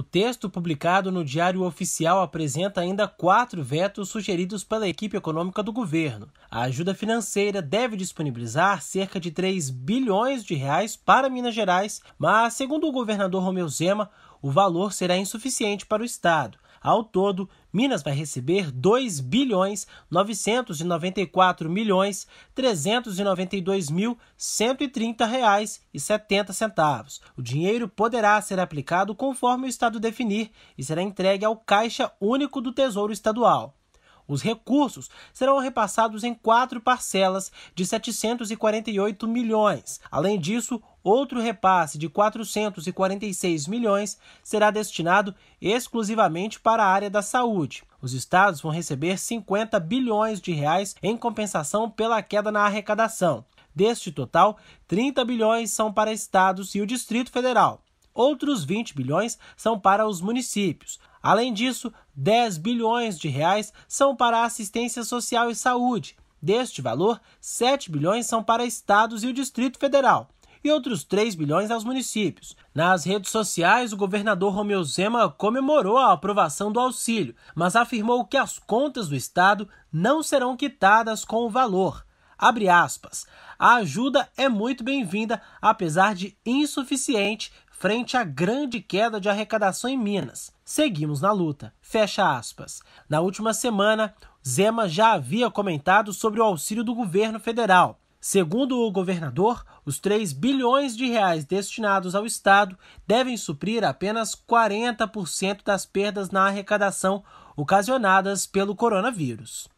O texto publicado no Diário Oficial apresenta ainda quatro vetos sugeridos pela equipe econômica do governo. A ajuda financeira deve disponibilizar cerca de 3 bilhões de reais para Minas Gerais, mas, segundo o governador Romeu Zema, o valor será insuficiente para o Estado. Ao todo, Minas vai receber 2 bilhões 994 milhões 392 mil 130 reais e 70 centavos. O dinheiro poderá ser aplicado conforme o estado definir e será entregue ao Caixa Único do Tesouro Estadual. Os recursos serão repassados em quatro parcelas de 748 milhões. Além disso, outro repasse de 446 milhões será destinado exclusivamente para a área da saúde. Os estados vão receber 50 bilhões de reais em compensação pela queda na arrecadação. Deste total, 30 bilhões são para estados e o Distrito Federal. Outros 20 bilhões são para os municípios. Além disso, 10 bilhões de reais são para assistência social e saúde. Deste valor, 7 bilhões são para estados e o Distrito Federal e outros 3 bilhões aos municípios. Nas redes sociais, o governador Romeu Zema comemorou a aprovação do auxílio, mas afirmou que as contas do Estado não serão quitadas com o valor. Abre aspas. A ajuda é muito bem-vinda, apesar de insuficiente frente à grande queda de arrecadação em Minas. Seguimos na luta. Fecha aspas. Na última semana, Zema já havia comentado sobre o auxílio do governo federal. Segundo o governador, os 3 bilhões de reais destinados ao Estado devem suprir apenas 40% das perdas na arrecadação ocasionadas pelo coronavírus.